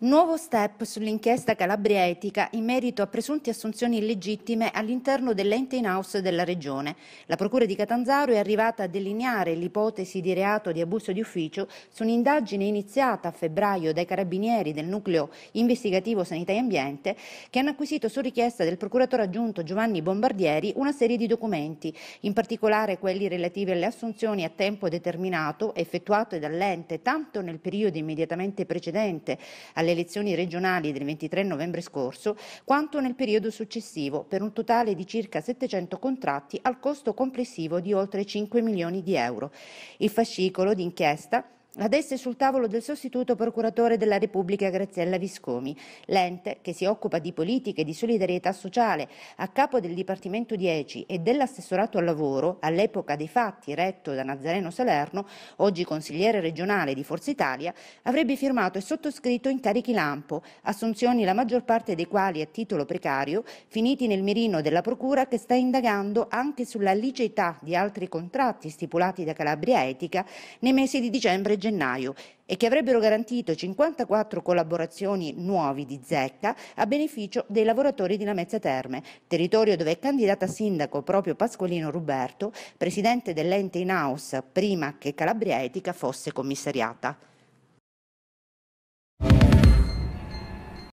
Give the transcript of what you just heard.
Nuovo step sull'inchiesta Calabria Etica in merito a presunte assunzioni illegittime all'interno dell'ente in house della Regione. La Procura di Catanzaro è arrivata a delineare l'ipotesi di reato di abuso di ufficio su un'indagine iniziata a febbraio dai carabinieri del nucleo investigativo Sanità e Ambiente che hanno acquisito su richiesta del procuratore aggiunto Giovanni Bombardieri una serie di documenti, in particolare quelli relativi alle assunzioni a tempo determinato effettuate dall'ente tanto nel periodo immediatamente precedente alle alle elezioni regionali del 23 novembre scorso quanto nel periodo successivo, per un totale di circa 700 contratti al costo complessivo di oltre 5 milioni di euro. Il fascicolo d'inchiesta Adesso è sul tavolo del sostituto procuratore della Repubblica Graziella Viscomi. L'ente, che si occupa di politiche di solidarietà sociale, a capo del Dipartimento 10 e dell'assessorato al lavoro, all'epoca dei fatti retto da Nazareno Salerno, oggi consigliere regionale di Forza Italia, avrebbe firmato e sottoscritto incarichi lampo, assunzioni la maggior parte dei quali a titolo precario, finiti nel mirino della Procura che sta indagando anche sulla liceità di altri contratti stipulati da Calabria Etica nei mesi di dicembre e gennaio gennaio e che avrebbero garantito 54 collaborazioni nuovi di zecca a beneficio dei lavoratori di Lamezia Terme, territorio dove è candidata sindaco proprio Pasqualino Ruberto, presidente dell'ente in house prima che Calabria Etica fosse commissariata.